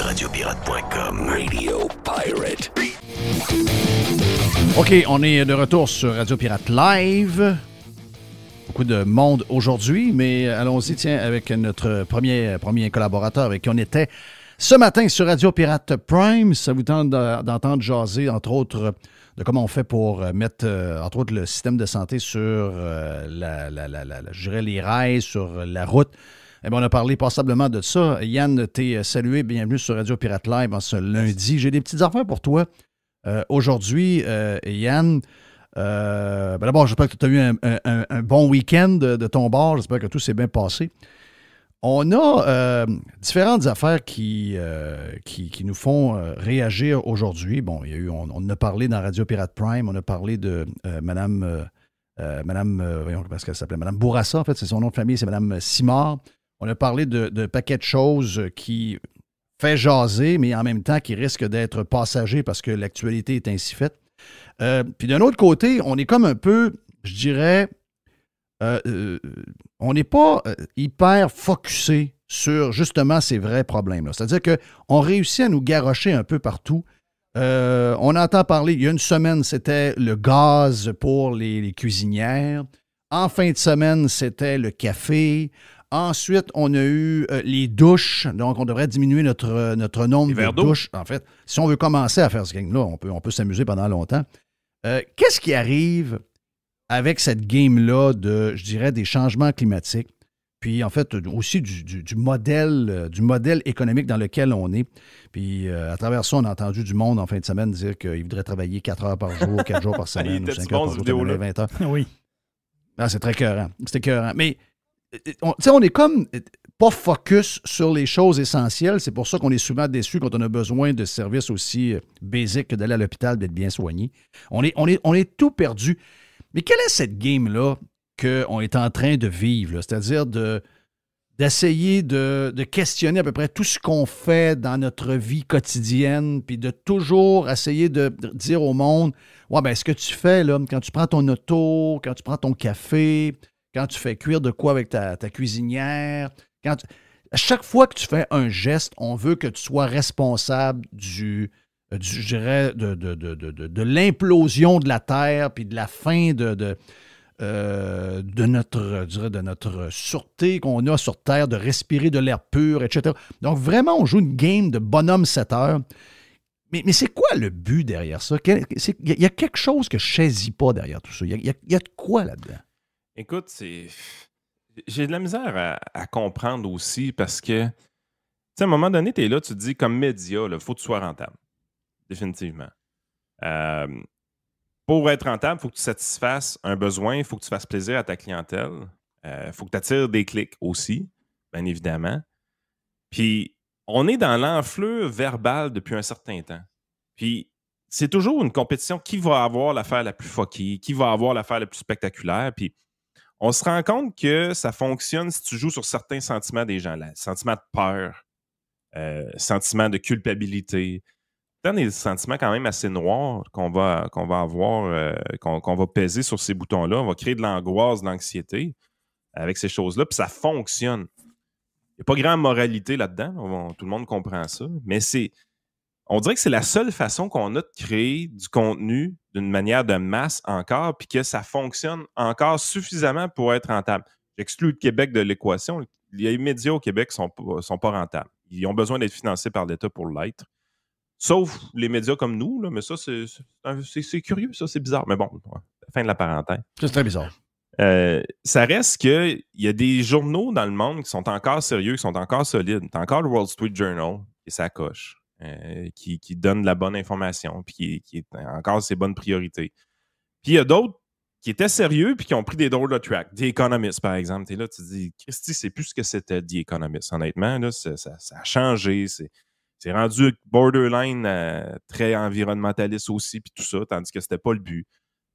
radiopirate.com, Radio Pirate. OK, on est de retour sur Radio Pirate Live. Beaucoup de monde aujourd'hui, mais allons-y, tiens, avec notre premier, premier collaborateur avec qui on était ce matin sur Radio Pirate Prime. Ça vous tente d'entendre jaser, entre autres, de comment on fait pour mettre, euh, entre autres, le système de santé sur euh, la, la, la les rails, sur la route. Eh ben, on a parlé passablement de ça. Yann, t'es euh, salué. Bienvenue sur Radio Pirate Live en ce lundi. J'ai des petites affaires pour toi. Euh, aujourd'hui, euh, Yann, ben d'abord, j'espère que tu as eu un, bon week-end de, ton bord. J'espère que tout s'est bien passé. On a différentes affaires qui, qui, nous font réagir aujourd'hui. Bon, il y eu, on, a parlé dans Radio Pirate Prime, on a parlé de Madame, Madame, voyons s'appelait, Madame Bourassa, en fait, c'est son nom de famille, c'est Madame Simard. On a parlé de, paquets de choses qui fait jaser, mais en même temps qui risquent d'être passagers parce que l'actualité est ainsi faite. Euh, puis d'un autre côté, on est comme un peu, je dirais, euh, euh, on n'est pas hyper focusé sur justement ces vrais problèmes-là. C'est-à-dire qu'on réussit à nous garrocher un peu partout. on entend parler, il y a une semaine, c'était le gaz pour les, les cuisinières. En fin de semaine, c'était le café. Ensuite, on a eu euh, les douches. Donc, on devrait diminuer notre, euh, notre nombre de douches. En fait, si on veut commencer à faire ce game-là, on peut, on peut s'amuser pendant longtemps. Euh, qu'est-ce qui arrive avec cette game-là de, je dirais, des changements climatiques, puis en fait aussi du, modèle, du modèle économique dans lequel on est. Puis à travers ça, on a entendu du monde en fin de semaine dire qu'il voudrait travailler 4 heures par jour, 4 jours par semaine, ou 5 heures par jour, 20 heures. oui. Ah, c'est très cohérent. C'est cohérent. Mais on est comme pas focus sur les choses essentielles. C'est pour ça qu'on est souvent déçu quand on a besoin de services aussi euh, basiques que d'aller à l'hôpital, d'être bien soigné. On est, on, est, on est tout perdu. Mais quelle est cette game-là qu'on est en train de vivre? C'est-à-dire de d'essayer de, questionner à peu près tout ce qu'on fait dans notre vie quotidienne, puis de toujours essayer de dire au monde, ouais, ben, ce que tu fais, là, quand tu prends ton auto, quand tu prends ton café, quand tu fais cuire de quoi avec ta, cuisinière, quand à chaque fois que tu fais un geste, on veut que tu sois responsable du, euh, du de, l'implosion de la Terre, puis de la fin de, de euh, notre, de notre sûreté qu'on a sur Terre, de respirer de l'air pur, etc. Donc, vraiment, on joue une game de bonhomme 7 heures. Mais, mais c'est quoi le but derrière ça? Il y, a quelque chose que je saisis pas derrière tout ça. Il y, y a, de quoi là-dedans? Écoute, J'ai de la misère à, comprendre aussi parce que, tu sais, à un moment donné, tu es là, tu te dis, comme média, il faut que tu sois rentable. Définitivement. Euh, pour être rentable, il faut que tu satisfasses un besoin, il faut que tu fasses plaisir à ta clientèle, il euh, faut que tu attires des clics aussi, bien évidemment. Puis, on est dans l'enflure verbal depuis un certain temps. Puis, c'est toujours une compétition qui va avoir l'affaire la plus fucky, qui va avoir l'affaire la plus spectaculaire. Puis, on se rend compte que ça fonctionne si tu joues sur certains sentiments des gens, là. Sentiment de peur, euh, sentiment de culpabilité. Dans des sentiments quand même assez noirs qu'on va, va avoir, euh, qu'on va peser sur ces boutons-là. On va créer de l'angoisse, de l'anxiété avec ces choses-là, puis ça fonctionne. Il n'y a pas grand moralité là-dedans, tout le monde comprend ça, mais c'est on dirait que c'est la seule façon qu'on a de créer du contenu d'une manière de masse encore, puis que ça fonctionne encore suffisamment pour être rentable. J'exclus le Québec de l'équation. Les médias au Québec ne sont, pas rentables. Ils ont besoin d'être financés par l'État pour l'être. Sauf les médias comme nous, mais ça, c'est curieux, ça, c'est bizarre. Mais bon, fin de la parenthèse. C'est très bizarre. Euh, ça reste qu'il y a des journaux dans le monde qui sont encore sérieux, qui sont encore solides. T'as encore le Wall Street Journal, et ça coche. Euh, qui, donne de la bonne information, puis qui, qui est encore ses bonnes priorités. Puis il y a d'autres qui étaient sérieux, puis qui ont pris des drôles de track. The Economist, par exemple. Tu là, tu te dis, Christy, c'est plus ce que c'était The Economist, honnêtement. ça, a changé. C'est rendu borderline euh, très environnementaliste aussi, puis tout ça, tandis que c'était pas le but.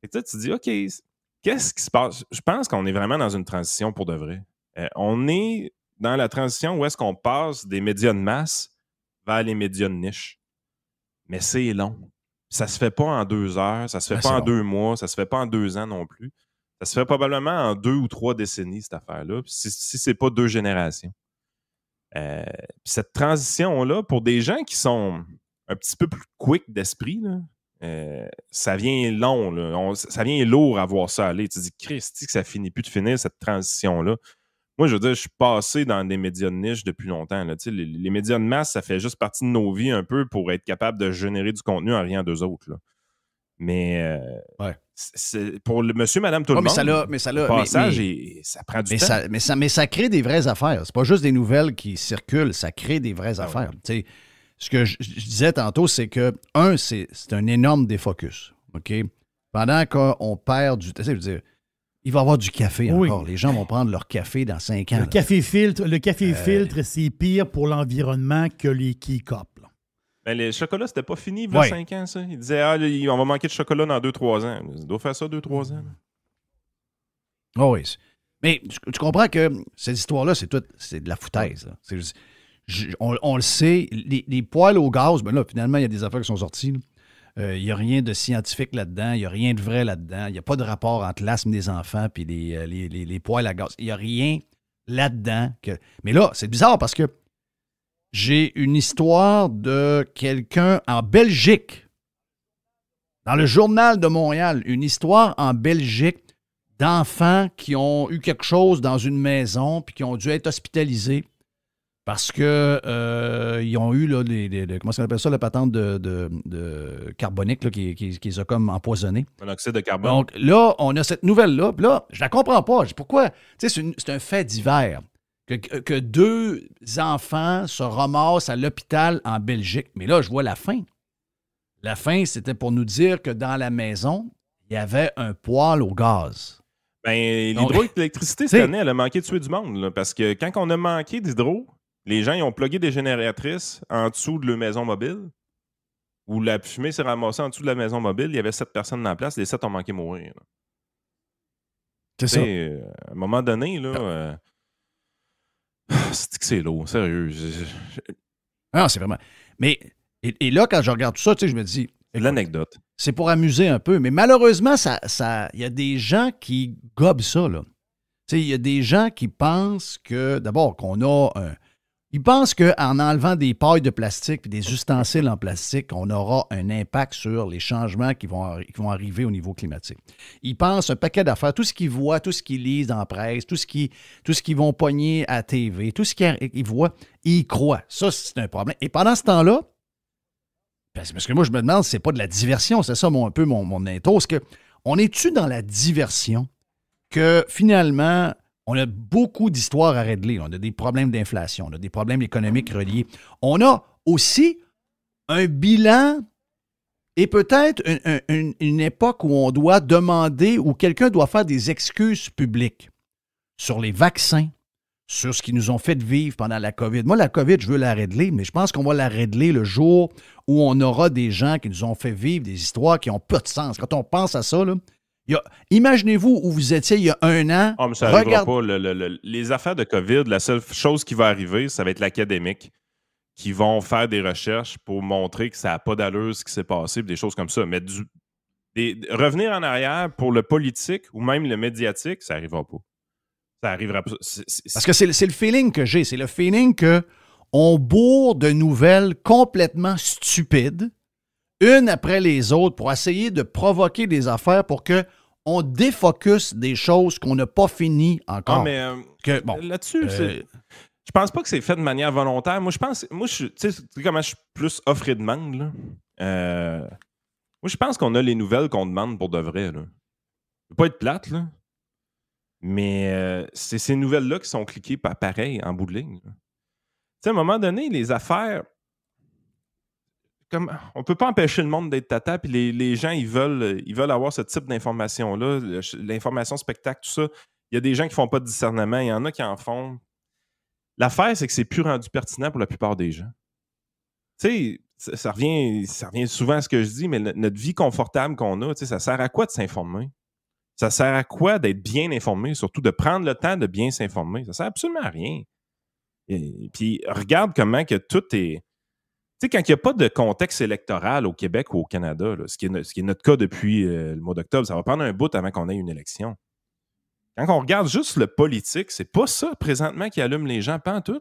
Et tu te dis, OK, qu'est-ce qui se passe? Je pense qu'on est vraiment dans une transition pour de vrai. Euh, on est dans la transition où est-ce qu'on passe des médias de masse vers les médias de niche. Mais c'est long. Ça se fait pas en deux heures, ça se fait ah, pas en deux mois, ça se fait pas en deux ans non plus. Ça se fait probablement en deux ou trois décennies, cette affaire-là, si, si c'est pas deux générations. Euh, cette transition-là, pour des gens qui sont un petit peu plus quick d'esprit, euh, ça vient long, ça vient lourd à voir ça aller. Tu te dis, Christ, que ça finit plus de finir cette transition-là moi, je veux dire, je suis passé dans des médias de niche depuis longtemps. Là. Les, les, médias de masse, ça fait juste partie de nos vies un peu pour être capable de générer du contenu en rien d'eux autres. Mais euh, pour le monsieur, madame, tout le mais ça mais ça le passage, mais, ça prend du temps. mais, ça, crée des vraies affaires. C'est pas juste des nouvelles qui circulent, ça crée des vraies ah affaires. ce que je, disais tantôt, c'est que, un, c'est, un énorme défocus. Pendant qu'on perd du temps, je veux dire, il va y avoir du café encore. Les gens vont prendre leur café dans cinq ans. Le café filtre, le café euh, filtre, c'est pire pour l'environnement que les key Ben, les chocolats, c'était pas fini il ans, ça. Ils disaient, ah, on va manquer de chocolat dans 2-3 ans. Ils doivent faire ça 2-3 ans. Oh oui. Mais tu, comprends que cette histoire-là, c'est tout, c'est de la foutaise. on, le sait, les, poils au gaz, ben là, finalement, il y a des affaires qui sont sorties. Il euh, n'y a rien de scientifique là-dedans, il n'y a rien de vrai là-dedans, il n'y a pas de rapport entre l'asthme des enfants et euh, les, les, les, poils à gaz. Il n'y a rien là-dedans. Que... Mais là, c'est bizarre parce que j'ai une histoire de quelqu'un en Belgique, dans le journal de Montréal, une histoire en Belgique d'enfants qui ont eu quelque chose dans une maison puis qui ont dû être hospitalisés. Parce que euh, ils ont eu là, les, comment ça, la patente de, carbonique là, qui, qui, qui, les a comme empoisonnés. de carbone. Donc là, on a cette nouvelle-là. Puis là, je la comprends pas. Pourquoi? C'est un fait divers. Que, deux enfants se ramassent à l'hôpital en Belgique. Mais là, je vois la fin. La fin, c'était pour nous dire que dans la maison, il y avait un poêle au gaz. Ben, l'hydroélectricité, cette année, elle a manqué de tuer du monde. parce que quand on a manqué d'hydro, les gens, ils ont plugué des génératrices en dessous de leur maison mobile, où la fumée s'est ramassée en dessous de la maison mobile. Il y avait sept personnes dans la place, les sept ont manqué mourir. C'est ça. Euh, à un moment donné, là. Ah. Euh, c'est que c'est lourd, sérieux. Non, ah, c'est vraiment. Mais, et, là, quand je regarde tout ça, tu sais, je me dis. L'anecdote. C'est pour amuser un peu, mais malheureusement, il ça, il y a des gens qui gobent ça, là. Tu sais, il y a des gens qui pensent que, d'abord, qu'on a un ils pensent qu'en enlevant des pailles de plastique et des ustensiles en plastique, on aura un impact sur les changements qui vont, vont arriver au niveau climatique. Ils pensent un paquet d'affaires, tout ce qu'ils voient, tout ce qu'ils lisent en presse, tout ce qu'ils vont pogner à TV, tout ce qu'ils voient, ils croient. Ça, c'est un problème. Et pendant ce temps-là, ben, parce que moi, je me demande, c'est pas de la diversion, c'est ça mon, un peu mon, mon On est qu'on est-tu dans la diversion que finalement, on a beaucoup d'histoires à régler. On a des problèmes d'inflation, on a des problèmes économiques reliés. On a aussi un bilan et peut-être une, époque où on doit demander, ou quelqu'un doit faire des excuses publiques sur les vaccins, sur ce qu'ils nous ont fait vivre pendant la COVID. Moi, la COVID, je veux la régler, mais je pense qu'on va la régler le jour où on aura des gens qui nous ont fait vivre des histoires qui n'ont pas de sens. Quand on pense à ça, là, Imaginez-vous où vous étiez il y a un an. Ah, ça Regarde... pas. les affaires de COVID, la seule chose qui va arriver, ça va être l'académique qui vont faire des recherches pour montrer que ça n'a pas d'allure ce qui s'est passé, des choses comme ça. Mais revenir en arrière pour le politique ou même le médiatique, ça n'arrivera pas. Ça arrivera pas. Parce que c'est le feeling que j'ai. C'est le feeling que on bourre de nouvelles complètement stupides, une après les autres, pour essayer de provoquer des affaires pour que on défocus des choses qu'on n'a pas fini ah, encore. Non, mais euh, là-dessus, euh, je pense pas que c'est fait de manière volontaire. Moi, je pense, moi, tu sais comment je suis plus offre et demande. Euh, moi, je pense qu'on a les nouvelles qu'on demande pour de vrai. Là. Je pas être plate, là. Mais c'est ces nouvelles-là qui sont cliquées pareil en bout de ligne. Tu sais, à un moment donné, les affaires, on on peut pas empêcher le monde d'être tata, puis les, gens ils veulent ils veulent avoir ce type d'information là, l'information spectacle tout ça. Il y a des gens qui ne font pas de discernement, il y en a qui en font. L'affaire c'est que c'est plus rendu pertinent pour la plupart des gens. Tu sais, ça revient ça souvent à ce que je dis, mais notre vie confortable qu'on a, tu ça sert à quoi de s'informer Ça sert à quoi d'être bien informé, surtout de prendre le temps de bien s'informer Ça sert absolument à rien. Et, puis regarde comment que tout est tu sais, quand il n'y a pas de contexte électoral au Québec ou au Canada, ce, qui est, notre cas depuis euh, le mois d'octobre, ça va prendre un bout avant qu'on ait une élection. Quand on regarde juste le politique, c'est pas ça présentement qui allume les gens, pas en tout.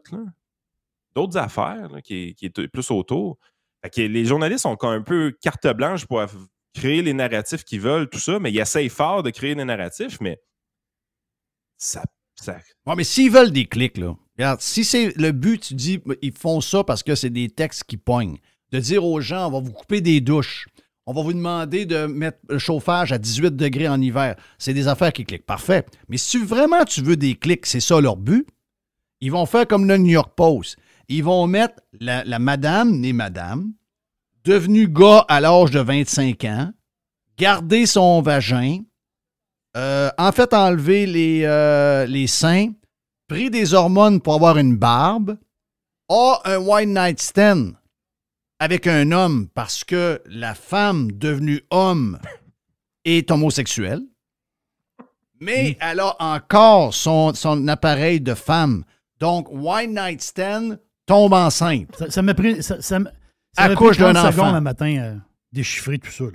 D'autres affaires qui, qui, est plus autour. les journalistes ont un peu carte blanche pour créer les narratifs qu'ils veulent, tout ça, mais ils essayent fort de créer des narratifs, mais ça. ça... mais s'ils veulent des clics, là, si c'est le but, tu dis, ils font ça parce que c'est des textes qui poignent. De dire aux gens, on va vous couper des douches. On va vous demander de mettre le chauffage à 18 degrés en hiver. C'est des affaires qui cliquent. Parfait. Mais si vraiment tu veux des clics, c'est ça leur but, ils vont faire comme le New York Post. Ils vont mettre la, madame, née madame, devenue gars à l'âge de 25 ans, garder son vagin, euh, en fait enlever les, euh, les seins, pris des hormones pour avoir une barbe, a un white night stand avec un homme parce que la femme devenue homme est homosexuelle, mais mm. elle a encore son, appareil de femme. Donc, white Night Stand tombe enceinte. Ça m'a pris. Ça, ça, ça Accouche d'un enfant. un matin à déchiffrer tout ça.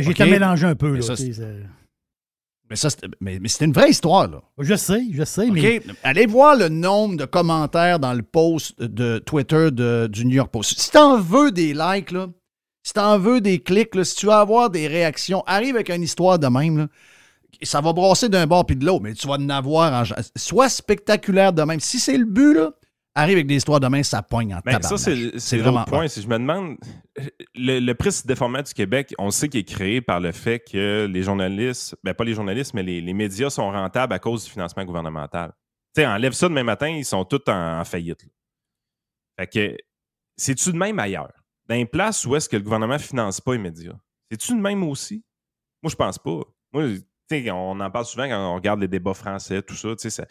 J'étais mélangé un peu. Là, mais ça, une vraie histoire, là. Je sais, je sais, mais. Allez voir le nombre de commentaires dans le post de Twitter du New York Post. Si t'en veux des likes, là, si t'en veux des clics, là, si tu veux avoir des réactions, arrive avec une histoire de même, Ça va brosser d'un bord puis de l'autre, mais tu vas en avoir Sois spectaculaire de même. Si c'est le but, là, arrive avec des histoires demain, ça poigne en tabac. Ça, c'est vraiment point. Si je me demande, le, prix déformant du Québec, on sait qu'il est créé par le fait que les journalistes, ben pas les journalistes, mais les, médias sont rentables à cause du financement gouvernemental. Tu sais, enlève ça demain matin, ils sont tous en, faillite. Fait que, c'est-tu de même ailleurs? Dans les places où est-ce que le gouvernement finance pas les médias? C'est-tu de même aussi? Moi, je pense pas. Moi, on en parle souvent quand on regarde les débats français, tout ça. Tu sais,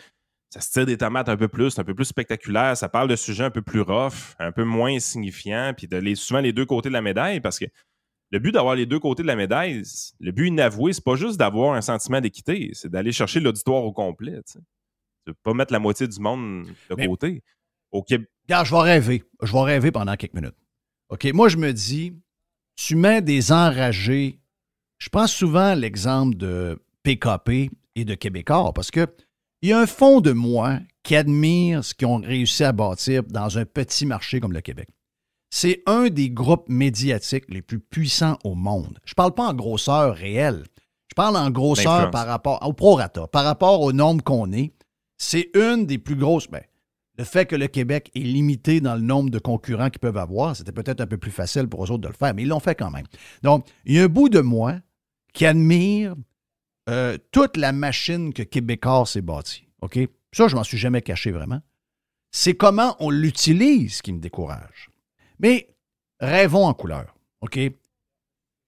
ça se tire des tomates un peu plus, un peu plus spectaculaire, ça parle de sujets un peu plus rough, un peu moins insignifiants, puis de les, souvent les deux côtés de la médaille, parce que le but d'avoir les deux côtés de la médaille, le but inavoué, c'est pas juste d'avoir un sentiment d'équité, c'est d'aller chercher l'auditoire au complet. Tu ne pas mettre la moitié du monde de côté. Ok. je vais rêver. Je vais rêver pendant quelques minutes. OK, moi, je me dis, tu mets des enragés. Je prends souvent l'exemple de PKP et de Québécois, parce que il y a un fond de moi qui admire ce qu'ils ont réussi à bâtir dans un petit marché comme le Québec. C'est un des groupes médiatiques les plus puissants au monde. Je ne parle pas en grosseur réelle. Je parle en grosseur par rapport au prorata, par rapport au nombre qu'on est. C'est une des plus grosses. mais ben, le fait que le Québec est limité dans le nombre de concurrents qu'ils peuvent avoir, c'était peut-être un peu plus facile pour eux autres de le faire, mais ils l'ont fait quand même. Donc, il y a un bout de moi qui admire euh, toute la machine que Québécois s'est bâtie. OK? Ça, je m'en suis jamais caché vraiment. C'est comment on l'utilise qui me décourage. Mais rêvons en couleur. OK?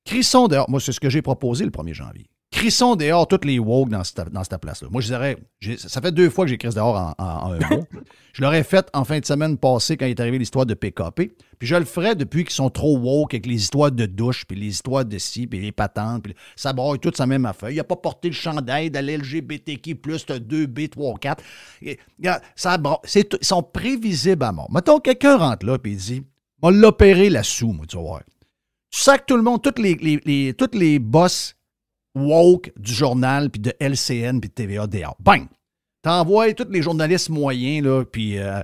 Crissons dehors. Moi, c'est ce que j'ai proposé le 1er janvier sont dehors tous les woke dans cette, place-là. Moi, je dirais, ça fait deux fois que j'écris dehors en, en, en, un mot. je l'aurais fait en fin de semaine passée quand est arrivé l'histoire de PKP. Puis je le ferai depuis qu'ils sont trop woke avec les histoires de douche, puis les histoires de ci, puis les patentes, puis ça brouille tout sa même affaire. Il n'a pas porté le chandail de l'LGBTQ, 2B, 3, 4. Ils sont prévisibles à mort. Mettons, quelqu'un rentre là, puis il dit, on l'a l'opérer là-dessous, moi, tu vois. Tu que tout le monde, toutes les, les, toutes les bosses woke du journal, puis de LCN, puis de TVA dehors. Bang! T'envoies tous les journalistes moyens, là, puis... Euh,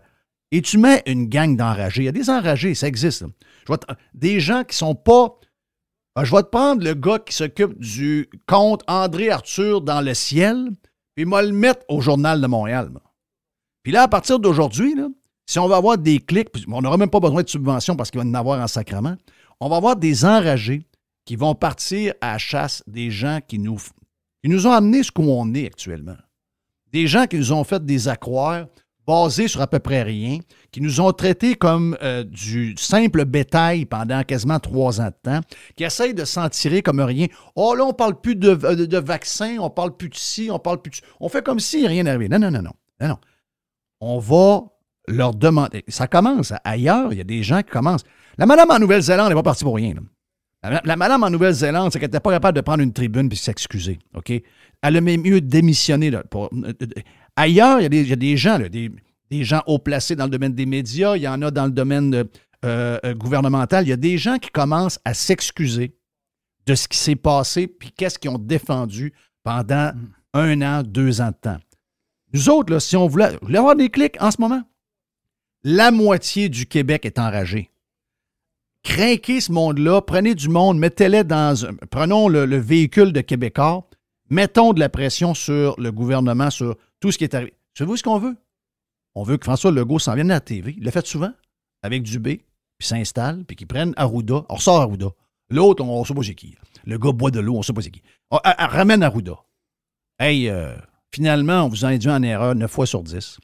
et tu mets une gang d'enragés. Il y a des enragés, ça existe. Je vois des gens qui sont pas... Ben, je vais te prendre le gars qui s'occupe du compte André Arthur dans le ciel, puis il va le mettre au Journal de Montréal. Puis là, à partir d'aujourd'hui, si on va avoir des clics, on n'aura même pas besoin de subvention parce qu'il va en avoir en sacrement, on va avoir des enragés qui vont partir à chasse des gens qui nous, qui nous ont amené ce qu'on est actuellement. Des gens qui nous ont fait des accroires basés sur à peu près rien, qui nous ont traités comme euh, du simple bétail pendant quasiment trois ans de temps, qui essayent de s'en tirer comme rien. Oh là, on parle plus de, euh, vaccins, on parle plus de ci, on parle plus de... On fait comme si rien n'arrivait. Non, non, non, non, non, On va leur demander. Ça commence ailleurs, il y a des gens qui commencent. La madame en Nouvelle-Zélande n'est pas partie pour rien. La, madame en Nouvelle-Zélande, c'est qu'elle n'était pas capable de prendre une tribune puis s'excuser. OK? Elle a même mieux démissionné. Euh, euh, euh, ailleurs, il y, a des gens, des, gens haut placés dans le domaine des médias, il y en a dans le domaine gouvernemental. Il y a des gens qui commencent à s'excuser de ce qui s'est passé puis qu'est-ce qu'ils ont défendu pendant hmm. un an, deux ans de temps. Nous autres, si on voulait, voulait avoir des clics en ce moment, la moitié du Québec est enragée. Crainquez ce monde-là, prenez du monde, mettez-les dans. Prenons le, véhicule de Québécois, mettons de la pression sur le gouvernement, sur tout ce qui est arrivé. Savez-vous ce qu'on veut? On veut que François Legault s'en vienne à la TV. Il le fait souvent, avec Dubé, puis s'installe, puis qu'il prenne Arruda. On ressort Arruda. L'autre, on ne sait pas c'est qui. Le gars boit de l'eau, on ne sait pas c'est qui. On, ah, ah, ah, ramène Arruda. Hey, euh, finalement, on vous a induit en erreur 9 fois sur 10.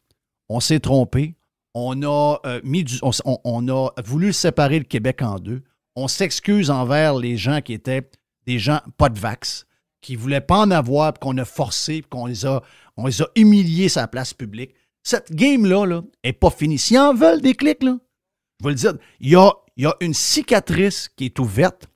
On s'est trompé. On a, euh, mis on, a voulu séparer le Québec en deux. On s'excuse envers les gens qui étaient des gens pas de vax, qui ne voulaient pas en avoir, qu'on a forcé, qu'on les a, on les a humiliés sa place publique. Cette game-là là, est pas finie. S'ils en veulent des clics, je vais le dire, il y a, une cicatrice qui est ouverte.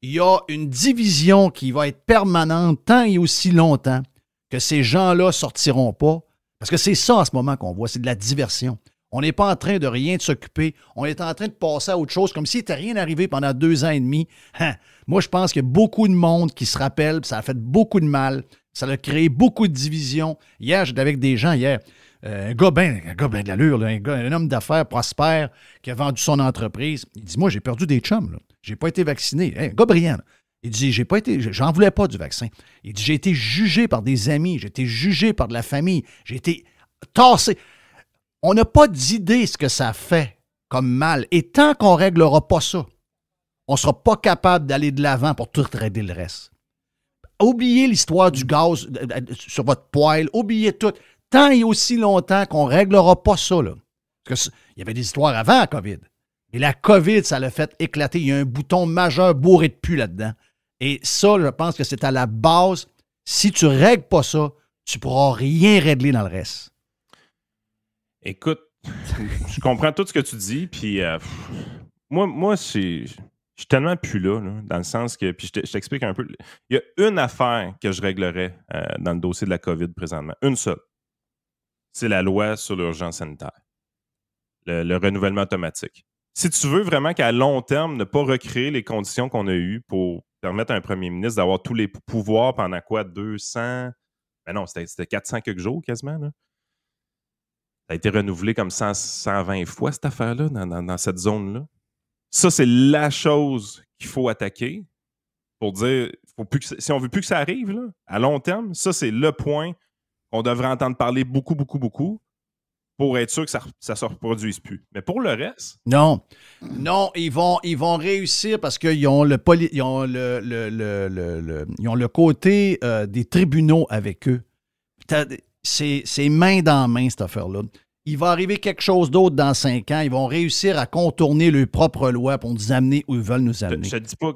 Il y a une division qui va être permanente tant et aussi longtemps que ces gens-là sortiront pas. Parce que c'est ça en ce moment qu'on voit, c'est de la diversion. On n'est pas en train de rien de s'occuper. On est en train de passer à autre chose, comme s'il n'était rien arrivé pendant deux ans et demi. Hein? Moi, je pense qu'il y a beaucoup de monde qui se rappelle, ça a fait beaucoup de mal. Ça a créé beaucoup de divisions. Hier, j'étais avec des gens, hier, euh, un gars ben, ben de l'allure, un, homme d'affaires prospère qui a vendu son entreprise. Il dit, moi, j'ai perdu des chums. J'ai pas été vacciné. Hein, un gars Il dit, j'ai pas été, j'en voulais pas du vaccin. Il dit, j'ai été jugé par des amis, j'ai été jugé par de la famille, j'ai été tassé on n'a pas d'idée ce que ça fait comme mal. Et tant qu'on ne réglera pas ça, on ne sera pas capable d'aller de l'avant pour tout traiter le reste. Oubliez l'histoire du gaz euh, euh, euh, sur votre poêle, oubliez tout. Tant et aussi longtemps qu'on ne réglera pas ça, là. Parce qu'il il y avait des histoires avant la COVID. Mais la COVID, ça l'a fait éclater. Il y a un bouton majeur bourré de pu là-dedans. Et ça, je pense que c'est à la base. Si tu ne règles pas ça, tu ne pourras rien régler dans le reste. Écoute, je comprends tout ce que tu dis, puis euh, moi, je suis tellement plus là, dans le sens que, puis je t'explique un peu, il y a une affaire que je réglerais euh, dans le dossier de la COVID présentement, une seule. C'est la loi sur l'urgence sanitaire, le, renouvellement automatique. Si tu veux vraiment qu'à long terme, ne pas recréer les conditions qu'on a eues pour permettre à un premier ministre d'avoir tous les pouvoirs pendant quoi 200, ben non, c'était 400 quelques jours quasiment, là a été renouvelé comme 120 fois, cette affaire-là, dans, cette zone-là. Ça, c'est la chose qu'il faut attaquer pour dire, plus si on veut plus que ça arrive, à long terme, ça, c'est le point qu'on devrait entendre parler beaucoup, beaucoup, beaucoup pour être sûr que ça ne se reproduise plus. Mais pour le reste. Non. Non, ils vont, ils vont réussir parce qu'ils ont le, le, ont le côté euh, des tribunaux avec eux. C'est main dans main, cette affaire-là il va arriver quelque chose d'autre dans cinq ans. Ils vont réussir à contourner leurs propres lois pour nous amener où ils veulent nous amener.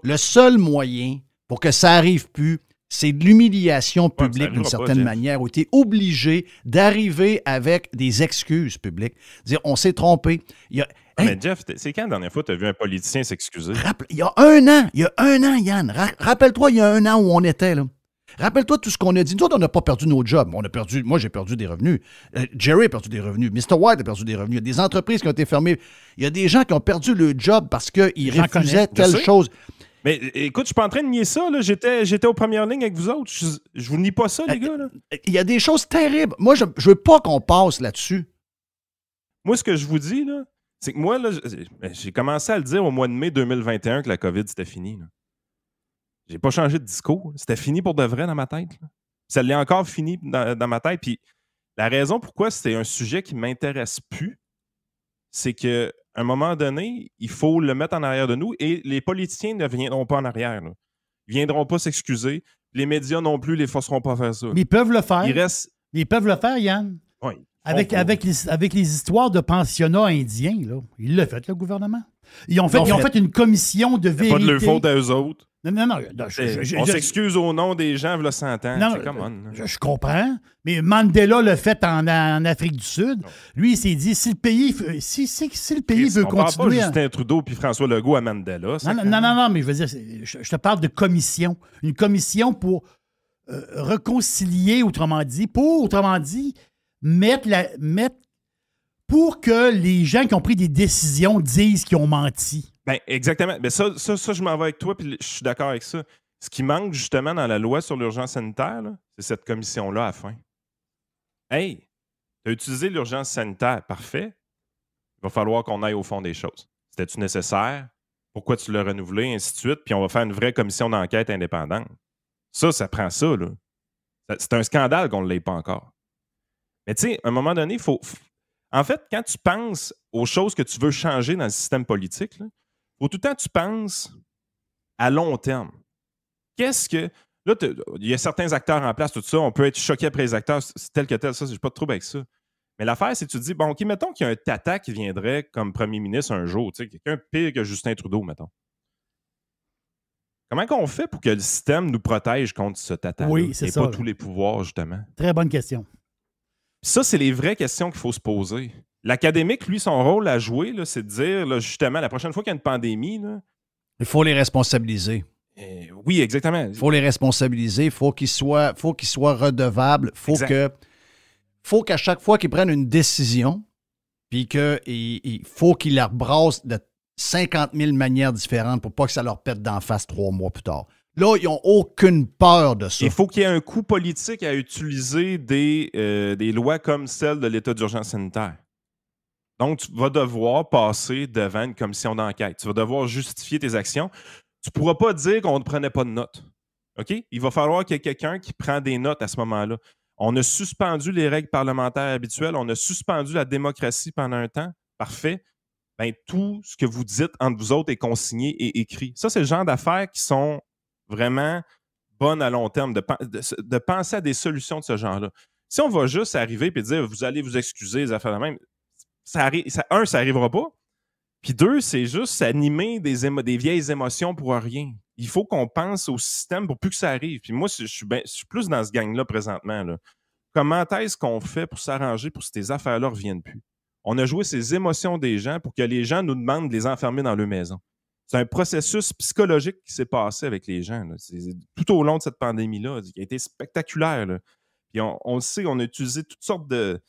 Le seul moyen pour que ça arrive plus, c'est de l'humiliation publique d'une certaine manière, où tu es obligé d'arriver avec des excuses publiques. Dire, on s'est trompé. Il mais Jeff, c'est quand la dernière fois tu as vu un politicien s'excuser? Il y a un an, il y a un an, Yann. Rappelle-toi, il y a un an où on était. Là. Rappelle-toi tout ce qu'on a dit. Nous autres, on n'a pas perdu nos jobs. On a perdu, moi, j'ai perdu des revenus. Euh, Jerry a perdu des revenus. Mr. White a perdu des revenus. Il y a des entreprises qui ont été fermées. Il y a des gens qui ont perdu le job parce qu'ils refusaient telle chose. Mais écoute, je suis pas en train de nier ça. J'étais aux premières lignes avec vous autres. Je, vous nie pas ça, les euh, gars. Il y a des choses terribles. Moi, je, veux pas qu'on passe là-dessus. Moi, ce que je vous dis, c'est que moi, j'ai commencé à le dire au mois de mai 2021 que la COVID, c'était fini j'ai pas changé de discours. C'était fini pour de vrai dans ma tête. Ça l'est encore fini dans, ma tête. Puis la raison pourquoi c'est un sujet qui m'intéresse plus, c'est qu'à un moment donné, il faut le mettre en arrière de nous et les politiciens ne viendront pas en arrière. Ils viendront pas s'excuser. Les médias non plus les forceront pas à faire ça. ils peuvent le faire. Ils, restent... ils peuvent le faire, Yann. Avec, avec, les, avec les histoires de pensionnats indiens, là. il l'a fait, le gouvernement. Ils ont fait, ils ont fait une commission de vérité. Pas de leur faute à eux autres. Non, non, non. on s'excuse au nom des gens, il 100 ans. Non, je, comprends. Mais Mandela l'a fait en, Afrique du Sud. Lui, il s'est dit si le pays, si, si, le pays veut continuer. Parle pas Justin Trudeau puis François Legault à Mandela. Non, non, non, mais je veux dire, je, te parle de commission. Une commission pour euh, réconcilier, autrement dit, pour, autrement dit, mettre, la, mettre pour que les gens qui ont pris des décisions disent qu'ils ont menti. Ben, exactement. Mais ben, ça, je m'en vais avec toi, puis je suis d'accord avec ça. Ce qui manque justement dans la loi sur l'urgence sanitaire, c'est cette commission-là à fin. Hey, tu as utilisé l'urgence sanitaire, parfait. Il va falloir qu'on aille au fond des choses. C'était-tu nécessaire? Pourquoi tu l'as renouvelé? ainsi de suite. Puis on va faire une vraie commission d'enquête indépendante. Ça, ça prend ça, là. C'est un scandale qu'on ne l'ait pas encore. Mais tu sais, à un moment donné, il faut, en fait, quand tu penses aux choses que tu veux changer dans le système politique, il faut tout le temps que tu penses à long terme. Qu'est-ce que. Là, il y a certains acteurs en place, tout ça, on peut être choqué après les acteurs, c'est tel que tel, ça, j'ai pas de trouble avec ça. Mais l'affaire, c'est que tu te dis, bon, OK, mettons qu'il y a un tata qui viendrait comme premier ministre un jour, tu sais, quelqu'un pire que Justin Trudeau, mettons. Comment qu'on fait pour que le système nous protège contre ce tata Oui, c'est Et pas tous les pouvoirs, justement. Très bonne question. Ça, c'est les vraies questions qu'il faut se poser. L'académique, lui, son rôle à jouer, c'est de dire, justement, la prochaine fois qu'il y a une pandémie, il faut les responsabiliser. Eh, oui, exactement. Il faut les responsabiliser, il faut qu'ils soient, faut qu'ils soient redevables, faut que faut qu'à chaque fois qu'ils prennent une décision, puis qu'il il faut qu'ils la brassent de 50 000 manières différentes pour pas que ça leur pète d'en face trois mois plus tard. Là, ils n'ont aucune peur de ça. Il faut qu'il y ait un coup politique à utiliser des, euh, des lois comme celle de l'état d'urgence sanitaire. Donc, tu vas devoir passer devant une commission d'enquête. Tu vas devoir justifier tes actions. Tu ne pourras pas dire qu'on ne prenait pas de notes. OK? Il va falloir qu'il y ait quelqu'un qui prend des notes à ce moment-là. On a suspendu les règles parlementaires habituelles. On a suspendu la démocratie pendant un temps. Parfait. Ben, tout ce que vous dites entre vous autres est consigné et écrit. Ça, c'est le genre d'affaires qui sont vraiment bonne à long terme, de, penser à des solutions de ce genre-là. Si on va juste arriver et dire vous allez vous excuser, les affaires de même, ça un, ça n'arrivera pas. Puis deux, c'est juste s'animer des, des vieilles émotions pour rien. Il faut qu'on pense au système pour plus que ça arrive. Puis moi, je suis, plus dans ce gang-là présentement. Là. Comment est-ce qu'on fait pour s'arranger pour que ces affaires-là ne reviennent plus? On a joué ces émotions des gens pour que les gens nous demandent de les enfermer dans leur maison c'est un processus psychologique qui s'est passé avec les gens tout au long de cette pandémie-là, qui a été spectaculaire. Puis on, sait, on a utilisé toutes sortes de.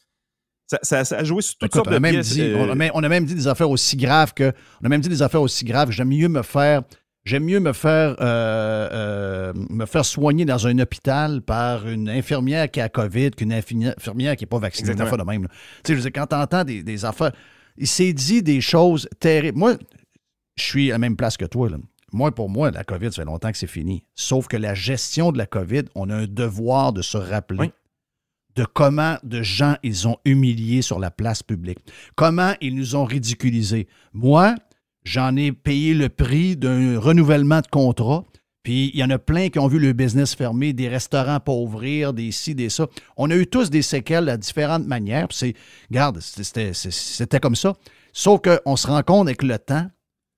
Ça, a joué sur toutes sortes de euh, on, a même, dit des affaires aussi graves que. On a même dit des affaires aussi graves. J'aime mieux me faire. J'aime mieux me faire, euh, euh, me faire soigner dans un hôpital par une infirmière qui a COVID qu'une infirmière qui n'est pas vaccinée. C'est de même. Tu sais, quand t'entends des, des affaires il s'est dit des choses terribles. Moi, je suis à la même place que toi. Moi, pour moi, la COVID, ça fait longtemps que c'est fini. Sauf que la gestion de la COVID, on a un devoir de se rappeler de comment de gens ils ont humilié sur la place publique, comment ils nous ont ridiculisés. Moi, j'en ai payé le prix d'un renouvellement de contrat. Puis il y en a plein qui ont vu le business fermer, des restaurants pas ouvrir, des ci, des ça. On a eu tous des séquelles à différentes manières. c'est, regarde, c'était comme ça. Sauf qu'on se rend compte avec le temps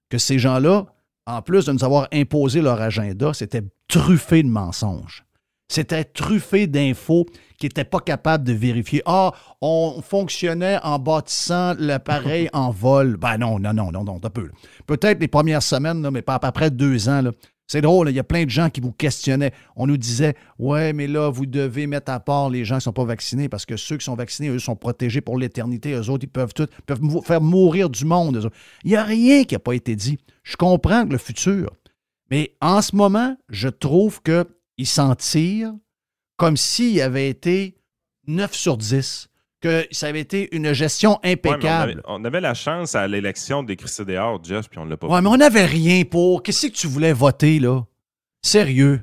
que ces gens-là, en plus de nous avoir imposé leur agenda, c'était truffé de mensonges. C'était truffé d'infos qui n'étaient pas capables de vérifier. Ah, on fonctionnait en bâtissant l'appareil en vol. Ben non, non, non, non, non, un peu. Peut-être les premières semaines, mais pas à peu près deux ans, là, c'est drôle, il y a plein de gens qui vous questionnaient. On nous disait Ouais, mais là, vous devez mettre à part les gens qui ne sont pas vaccinés parce que ceux qui sont vaccinés, eux, sont protégés pour l'éternité. Eux autres, ils peuvent tout, peuvent faire mourir du monde. Il n'y a rien qui n'a pas été dit. Je comprends que le futur. Mais en ce moment, je trouve qu'ils s'en tirent comme s'il avait été 9 sur 10 que ça avait été une gestion impeccable. on, avait, la chance à l'élection des dehors, Jeff, puis on ne l'a pas Ouais, mais on n'avait rien pour. Qu'est-ce que tu voulais voter, là? Sérieux.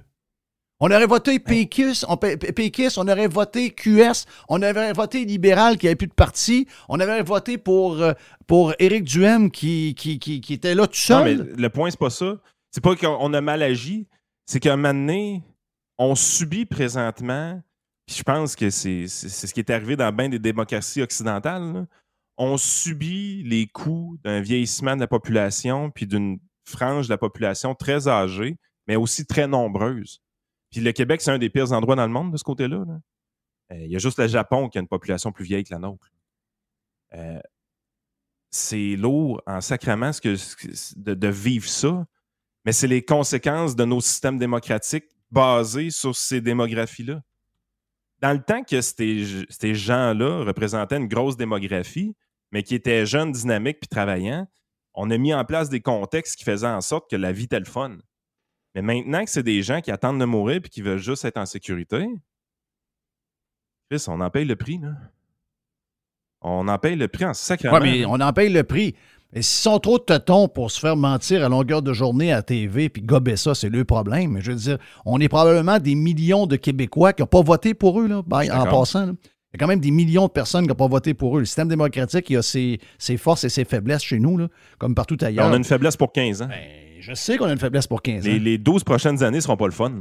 On aurait voté PQS, on, on aurait voté QS, on aurait voté libéral qui n'avait plus de parti, on aurait voté pour, euh, pour Éric Duhem qui, qui, qui, était là tout seul. Non, mais le point, c'est pas ça. C'est pas qu'on a mal agi, c'est qu'à un moment donné, on subit présentement puis je pense que c'est ce qui est arrivé dans bien des démocraties occidentales. On subit les coûts d'un vieillissement de la population, puis d'une frange de la population très âgée, mais aussi très nombreuse. Puis le Québec, c'est un des pires endroits dans le monde de ce côté-là. Euh, il y a juste le Japon qui a une population plus vieille que la nôtre. Euh, c'est lourd en sacrament ce de vivre ça, mais c'est les conséquences de nos systèmes démocratiques basés sur ces démographies-là dans le temps que ces, ces gens-là représentaient une grosse démographie, mais qui étaient jeunes, dynamiques puis travaillants, on a mis en place des contextes qui faisaient en sorte que la vie était le fun. Mais maintenant que c'est des gens qui attendent de mourir et qui veulent juste être en sécurité, Chris, on en paye le prix, là. On en paye le prix en sacrément. Oui, mais on en paye le prix. Et s'ils sont trop tâtons pour se faire mentir à longueur de journée à TV puis gober ça, c'est le problème. Mais je veux dire, on est probablement des millions de Québécois qui n'ont pas voté pour eux, ben, en passant. Il y a quand même des millions de personnes qui n'ont pas voté pour eux. Le système démocratique, il a ses, forces et ses faiblesses chez nous, comme partout ailleurs. On a une faiblesse pour 15 ans. Ben, je sais qu'on a une faiblesse pour 15 ans. Les, les 12 prochaines années ne seront pas le fun.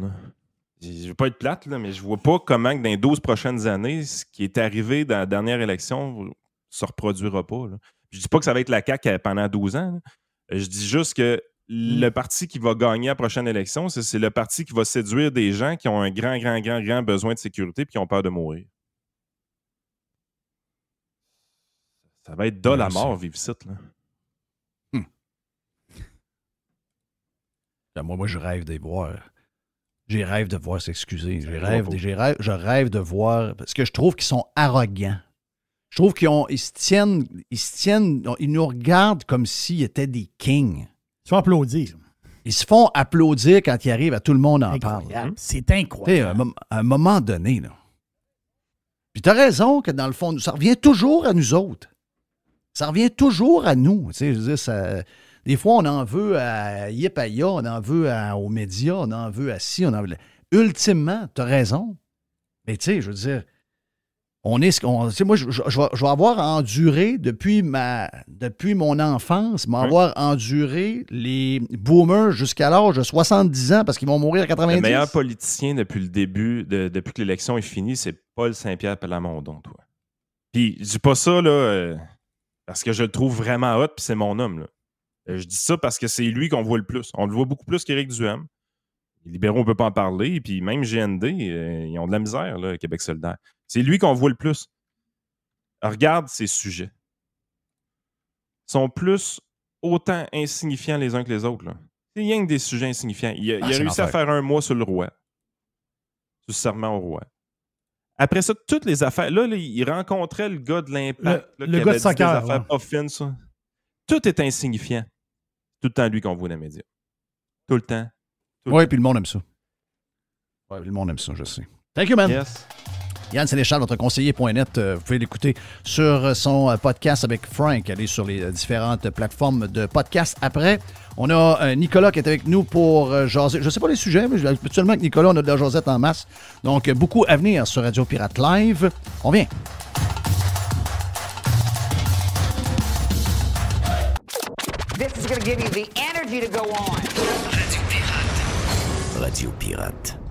je ne veux pas être plate, mais je ne vois pas comment dans les 12 prochaines années, ce qui est arrivé dans la dernière élection ne se reproduira pas. Je dis pas que ça va être la CAQ euh, pendant 12 ans. Je dis juste que mm. le parti qui va gagner la prochaine élection, c'est le parti qui va séduire des gens qui ont un grand, grand, grand, grand besoin de sécurité et qui ont peur de mourir. Ça va être de la mort, Vivicite. là. Hmm. Moi, je rêve de voir. J'ai rêve de voir s'excuser. Je rêve, je rêve de voir. Parce que je trouve qu'ils sont arrogants. Je trouve qu'ils se tiennent, ils tiennent, ils nous regardent comme s'ils étaient des kings. Ils se font applaudir. Ils se font applaudir quand ils arrivent, à tout le monde en parle. Hein? C'est incroyable. À un, moment donné, là. Puis t'as raison que dans le fond, ça revient toujours à nous autres. Ça revient toujours à nous. des fois, on en veut à Yip on en veut aux médias, on en veut à ci, on en veut. Ultimement, t'as raison. Mais tu sais, je veux dire, est moi, je, vais, avoir enduré depuis ma depuis mon enfance, m'avoir avoir enduré les boomers jusqu'à l'âge de 70 ans parce qu'ils vont mourir à 90. Le meilleur politicien depuis le début, depuis que l'élection est finie, c'est Paul Saint-Pierre Palamondon. toi. Puis je dis pas ça euh, parce que je le trouve vraiment hot, puis c'est mon homme. Euh, je dis ça parce que c'est lui qu'on voit le plus. On le voit beaucoup plus qu'Éric Duhem. Les libéraux, on ne peut pas en parler. Puis même GND, euh, ils ont de la misère, là, Québec solidaire. C'est lui qu'on voit le plus. Regarde ses sujets. Ils sont plus autant insignifiants les uns que les autres. Il C'est rien que des sujets insignifiants. Il a, ah, a réussi à faire un mois sur le roi. Sur le serment au roi. Après ça, toutes les affaires. Là, il rencontrait le gars de l'impact. Le, gars de soccer. Tout est insignifiant. Tout le temps, lui qu'on voit dans les médias. Tout le temps. Oui, puis le monde aime ça. Oui, le monde aime ça, je sais. Thank you, man. Yann Sénéchal, votre conseiller.net, euh, vous pouvez l'écouter sur son euh, podcast avec Frank. est sur les euh, différentes plateformes de podcast après. On a Nicolas qui est avec nous pour jaser. Je ne sais pas les sujets, mais actuellement avec Nicolas, on a de la Josette en masse. Donc, beaucoup à venir sur Radio Pirate Live. On vient. This is going to give you the energy to go on. Radio Pirate. Radio Pirate.